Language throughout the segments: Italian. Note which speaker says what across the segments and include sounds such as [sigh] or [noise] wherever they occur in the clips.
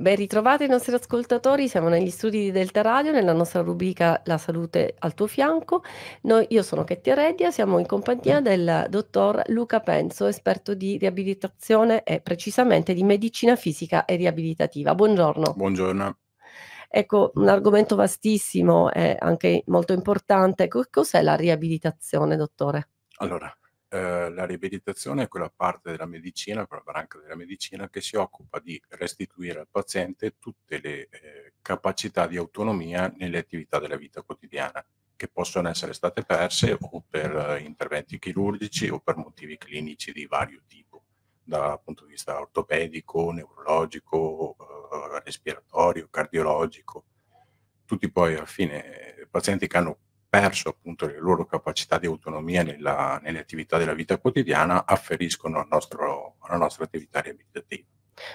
Speaker 1: Ben ritrovati i nostri ascoltatori, siamo negli studi di Delta Radio, nella nostra rubrica La salute al tuo fianco. Noi, io sono Kettia Reddia, siamo in compagnia del dottor Luca Penzo, esperto di riabilitazione e precisamente di medicina fisica e riabilitativa. Buongiorno. Buongiorno. Ecco, un argomento vastissimo e anche molto importante. Cos'è la riabilitazione, dottore?
Speaker 2: Allora, eh, la riabilitazione è quella parte della medicina, quella branca della medicina che si occupa di restituire al paziente tutte le eh, capacità di autonomia nelle attività della vita quotidiana, che possono essere state perse o per eh, interventi chirurgici o per motivi clinici di vario tipo, dal punto di vista ortopedico, neurologico, eh, respiratorio, cardiologico. Tutti poi alla fine pazienti che hanno perso appunto le loro capacità di autonomia nella, nelle attività della vita quotidiana, afferiscono al nostro, alla nostra attività riabilitativa.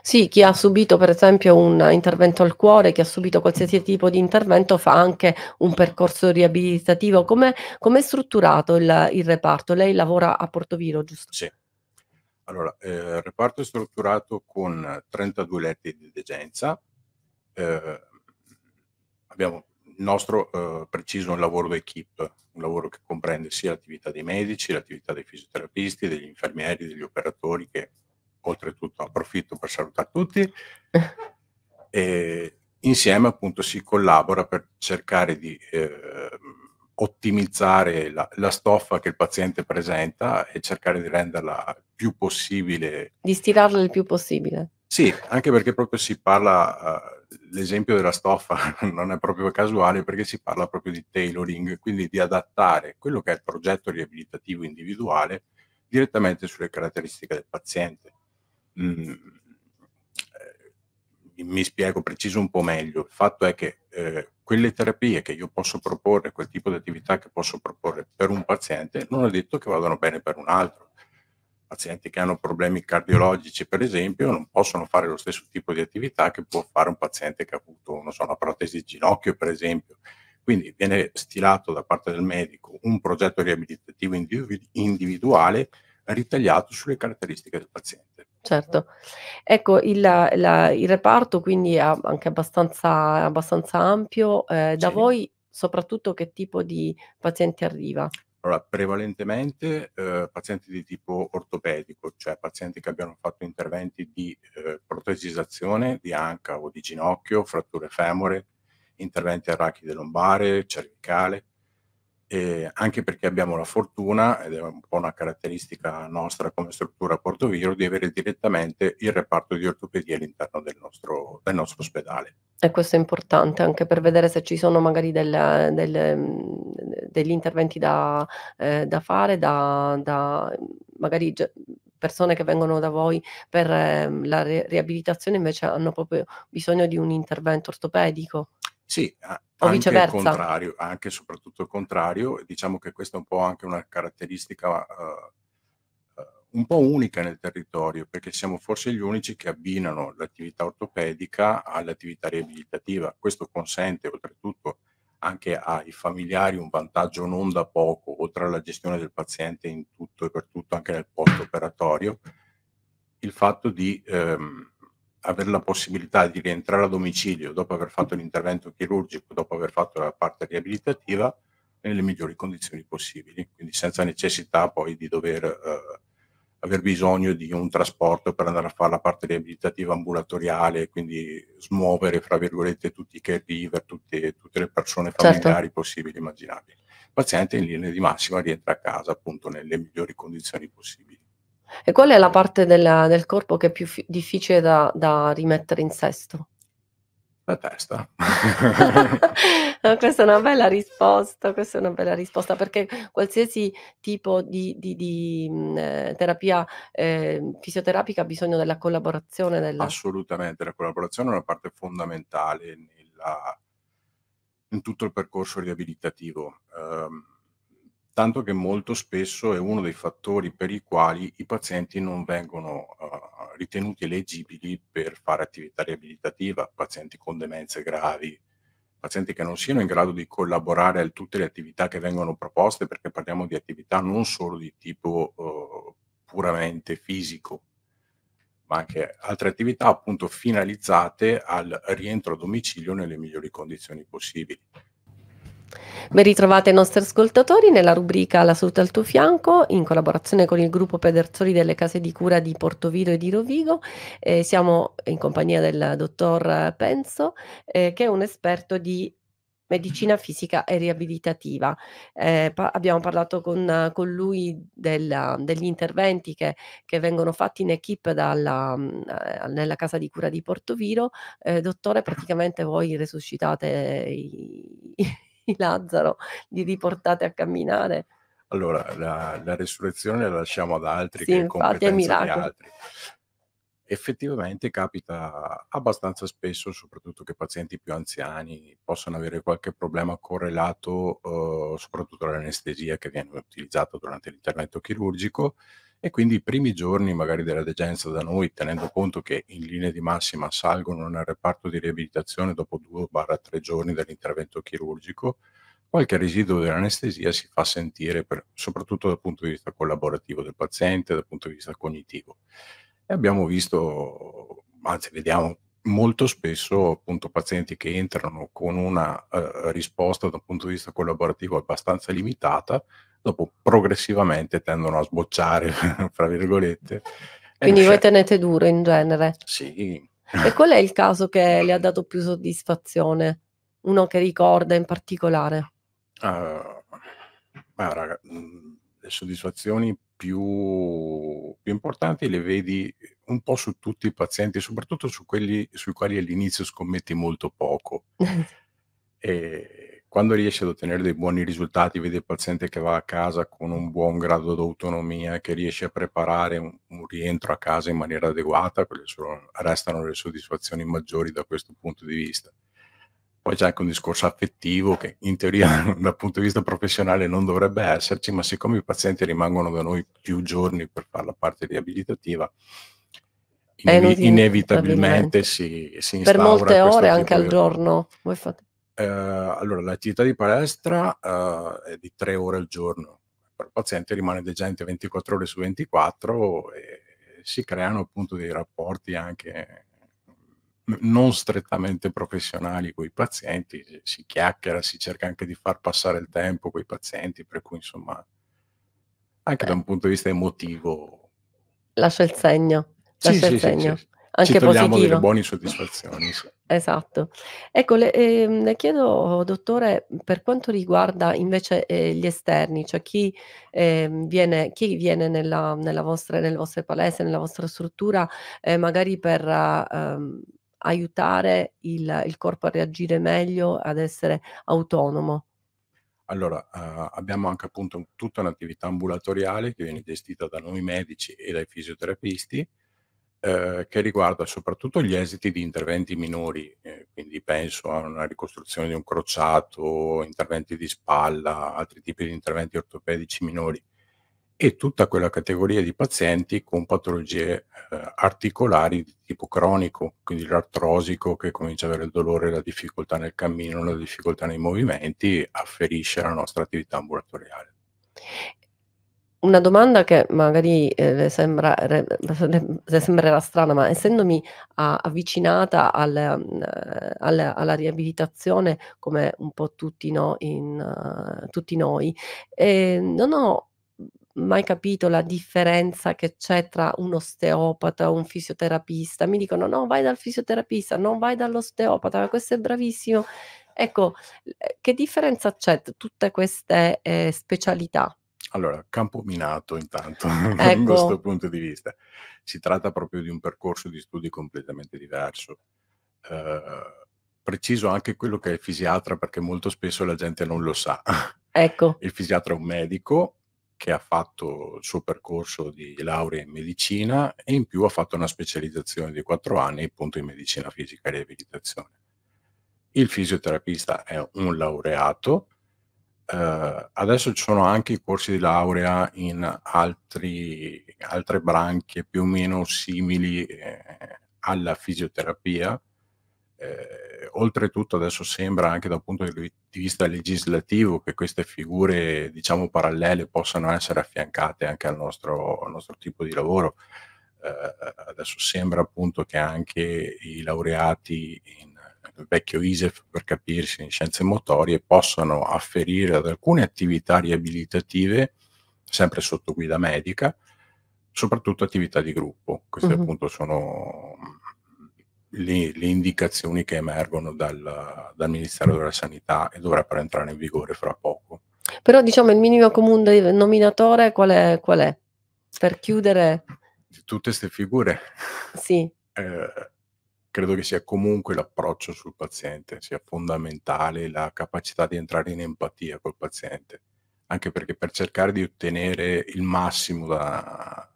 Speaker 1: Sì, chi ha subito per esempio un intervento al cuore, chi ha subito qualsiasi tipo di intervento fa anche un percorso riabilitativo. Come è strutturato il, il, reparto? Lei lavora a Portoviro, giusto? Sì.
Speaker 2: Allora, eh, il reparto è strutturato con 32 letti di degenza, eh, abbiamo nostro eh, preciso un lavoro d'equipe, un lavoro che comprende sia l'attività dei medici, l'attività dei fisioterapisti, degli infermieri, degli operatori che oltretutto approfitto per salutare tutti
Speaker 1: [laughs]
Speaker 2: e insieme appunto si collabora per cercare di eh, ottimizzare la, la, stoffa che il paziente presenta e cercare di renderla più possibile.
Speaker 1: Di stirarla il più possibile.
Speaker 2: Sì, anche perché proprio si parla, uh, l'esempio della stoffa [laughs] non è proprio casuale perché si parla proprio di tailoring, quindi di adattare quello che è il progetto riabilitativo individuale direttamente sulle caratteristiche del paziente. Mm, eh, mi spiego, preciso un po' meglio. Il fatto è che eh, quelle terapie che io posso proporre, quel tipo di attività che posso proporre per un paziente, non è detto che vadano bene per un altro pazienti che hanno problemi cardiologici, per esempio, non possono fare lo stesso tipo di attività che può fare un paziente che ha avuto so, una protesi di ginocchio, per esempio. Quindi viene stilato da parte del medico un progetto riabilitativo individuale ritagliato sulle caratteristiche del paziente.
Speaker 1: Certo, ecco il, la, il reparto quindi è anche abbastanza, abbastanza ampio, eh, da voi soprattutto che tipo di paziente arriva?
Speaker 2: Allora, prevalentemente eh, pazienti di tipo ortopedico, cioè pazienti che abbiano fatto interventi di eh, protesizzazione di anca o di ginocchio, fratture femore, interventi a arachide lombare, cervicale, eh, anche perché abbiamo la fortuna, ed è un po' una caratteristica nostra come struttura Portoviro, di avere direttamente il reparto di ortopedia all'interno del nostro, del nostro ospedale.
Speaker 1: E questo è importante anche per vedere se ci sono magari del, del, degli interventi da, eh, da fare, da, da magari persone che vengono da voi per eh, la riabilitazione invece hanno proprio bisogno di un intervento ortopedico.
Speaker 2: Sì, o anche viceversa. il contrario, anche e soprattutto il contrario. Diciamo che questa è un po' anche una caratteristica uh, un po' unica nel territorio, perché siamo forse gli unici che abbinano l'attività ortopedica all'attività riabilitativa. Questo consente oltretutto anche ai familiari un vantaggio non da poco, oltre alla gestione del paziente in tutto e per tutto, anche nel post operatorio, il fatto di... Um, avere la possibilità di rientrare a domicilio dopo aver fatto l'intervento chirurgico, dopo aver fatto la parte riabilitativa, nelle migliori condizioni possibili, quindi senza necessità poi di dover eh, aver bisogno di un trasporto per andare a fare la parte riabilitativa ambulatoriale, quindi smuovere, fra virgolette, tutti i caregiver, tutte, tutte le persone certo. familiari certo. possibili e immaginabili. Il paziente in linea di massima rientra a casa appunto nelle migliori condizioni possibili.
Speaker 1: E qual è la parte della, del corpo che è più fi- difficile da, da, rimettere in sesto? La testa. no, [laughs] ah, questa è una bella risposta, questa è una bella risposta perché qualsiasi tipo di, di, di mh, mm, eh, terapia eh, fisioterapica ha bisogno della collaborazione. Della...
Speaker 2: Assolutamente, la collaborazione è una parte fondamentale nella, in tutto il percorso riabilitativo. Um, tanto che molto spesso è uno dei fattori per i quali i pazienti non vengono uh, ritenuti elegibili per fare attività riabilitativa, pazienti con demenze gravi, pazienti che non siano in grado di collaborare a tutte le attività che vengono proposte, perché parliamo di attività non solo di tipo uh, puramente fisico, ma anche altre attività appunto finalizzate al rientro a domicilio nelle migliori condizioni possibili.
Speaker 1: Ben ritrovate i nostri ascoltatori nella rubrica La salute al tuo fianco in collaborazione con il gruppo Pederzoli delle case di cura di Portovino e di Rovigo. Eh, siamo in compagnia del dottor Penzo, eh, che è un esperto di medicina fisica e riabilitativa. Eh, pa abbiamo parlato con, con lui della, degli interventi che, che, vengono fatti in equip dalla, eh, nella casa di cura di Portoviro. Eh, dottore, praticamente voi resuscitate i di Lazzaro, li riportate a camminare?
Speaker 2: Allora, la, la resurrezione la lasciamo ad altri sì, che infatti, è competenza di altri. Effettivamente capita abbastanza spesso, soprattutto che pazienti più anziani possano avere qualche problema correlato eh, soprattutto all'anestesia che viene utilizzata durante l'intervento chirurgico, e quindi i primi giorni magari della degenza da noi, tenendo conto che in linea di massima salgono nel reparto di riabilitazione dopo 2-3 giorni dall'intervento chirurgico, qualche residuo dell'anestesia si fa sentire per, soprattutto dal punto di vista collaborativo del paziente, dal punto di vista cognitivo. E abbiamo visto, anzi vediamo molto spesso appunto pazienti che entrano con una eh, risposta da un punto di vista collaborativo abbastanza limitata, dopo progressivamente tendono a sbocciare, [laughs] fra virgolette.
Speaker 1: Quindi voi tenete duro in genere?
Speaker 2: Sì.
Speaker 1: E qual è il caso che le ha dato più soddisfazione? Uno che ricorda in particolare?
Speaker 2: Uh, beh, raga, le soddisfazioni più, più, importanti le vedi un po' su tutti i pazienti, soprattutto su quelli sui quali all'inizio scommetti molto poco. [laughs] e, quando riesce ad ottenere dei buoni risultati, vede il paziente che va a casa con un buon grado d'autonomia, che riesce a preparare un, un, rientro a casa in maniera adeguata, quelle sono, restano le soddisfazioni maggiori da questo punto di vista. Poi c'è anche un discorso affettivo che in teoria [laughs] dal punto di vista professionale non dovrebbe esserci, ma siccome i pazienti rimangono da noi più giorni per fare la parte riabilitativa,
Speaker 1: inevi- inevitabilmente
Speaker 2: si, si instaura. Per molte ore anche al giorno. Voi fate eh, allora, l'attività di palestra eh, è di tre ore al giorno, per il paziente rimane degente 24 ore su 24 e si creano appunto dei rapporti anche non strettamente professionali con i pazienti, si chiacchiera, si cerca anche di far passare il tempo con i pazienti, per cui insomma anche eh. da un punto di vista emotivo.
Speaker 1: Lascia il segno. Lascia sì, il sì, segno. Sì, anche Ci togliamo delle buone
Speaker 2: soddisfazioni.
Speaker 1: Esatto. Ecco, le, eh, le, chiedo, dottore, per quanto riguarda invece eh, gli esterni, cioè chi eh, viene, chi viene nella, nella vostre, nelle vostre palese, nella vostra struttura, eh, magari per ehm, aiutare il, il, corpo a reagire meglio, ad essere autonomo.
Speaker 2: Allora, eh, abbiamo anche appunto tutta un'attività ambulatoriale che viene gestita da noi medici e dai fisioterapisti, eh, che riguarda soprattutto gli esiti di interventi minori, eh, quindi penso a una ricostruzione di un crociato, interventi di spalla, altri tipi di interventi ortopedici minori e tutta quella categoria di pazienti con patologie eh, articolari di tipo cronico, quindi l'artrosico che comincia ad avere il dolore, la difficoltà nel cammino, la difficoltà nei movimenti, afferisce alla nostra attività ambulatoriale
Speaker 1: una domanda che magari eh, le, sembra, re, le sembrerà strana, ma essendomi a, avvicinata al, eh, alla, alla, riabilitazione, come un po' tutti, no, in, uh, tutti noi, eh, non ho mai capito la differenza che c'è tra un osteopata un fisioterapista. Mi dicono no, vai dal fisioterapista, non vai dall'osteopata, questo è bravissimo. Ecco, eh, che differenza c'è tra tutte queste eh, specialità?
Speaker 2: Allora, campo minato intanto, [laughs] ecco. da questo punto di vista. Si tratta proprio di un percorso di studi completamente diverso. Eh, preciso anche quello che è il fisiatra, perché molto spesso la gente non lo sa. Ecco. Il fisiatra è un medico che ha fatto il suo percorso di laurea in medicina e in più ha fatto una specializzazione di quattro anni appunto in medicina fisica e riabilitazione. Il fisioterapista è un laureato eh, adesso ci sono anche i corsi di laurea in altri, altre branche più o meno simili eh, alla fisioterapia. Eh, oltretutto adesso sembra anche dal punto di vista legislativo che queste figure diciamo parallele possano essere affiancate anche al nostro, al nostro tipo di lavoro. Eh, adesso sembra appunto che anche i laureati in vecchio ISEF per capirsi, in scienze motorie, possono afferire ad alcune attività riabilitative, sempre sotto guida medica, soprattutto attività di gruppo. Queste uh -huh. appunto sono le, le, indicazioni che emergono dal, dal Ministero della Sanità e dovrebbero entrare in vigore fra poco.
Speaker 1: Però diciamo il minimo comune denominatore qual è? Qual è? Per chiudere...
Speaker 2: tutte queste figure. Sì. Eh, credo che sia comunque l'approccio sul paziente, sia fondamentale la capacità di entrare in empatia col paziente, anche perché per cercare di ottenere il massimo da,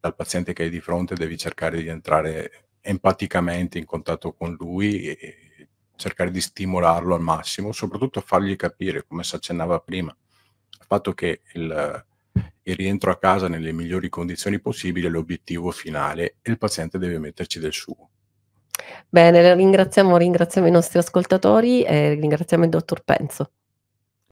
Speaker 2: dal paziente che hai di fronte devi cercare di entrare empaticamente in contatto con lui e cercare di stimolarlo al massimo, soprattutto fargli capire, come si accennava prima, il fatto che il, il rientro a casa nelle migliori condizioni possibili è l'obiettivo finale e il paziente deve metterci del suo.
Speaker 1: Bene, ringraziamo, ringraziamo i nostri ascoltatori e ringraziamo il dottor Penzo.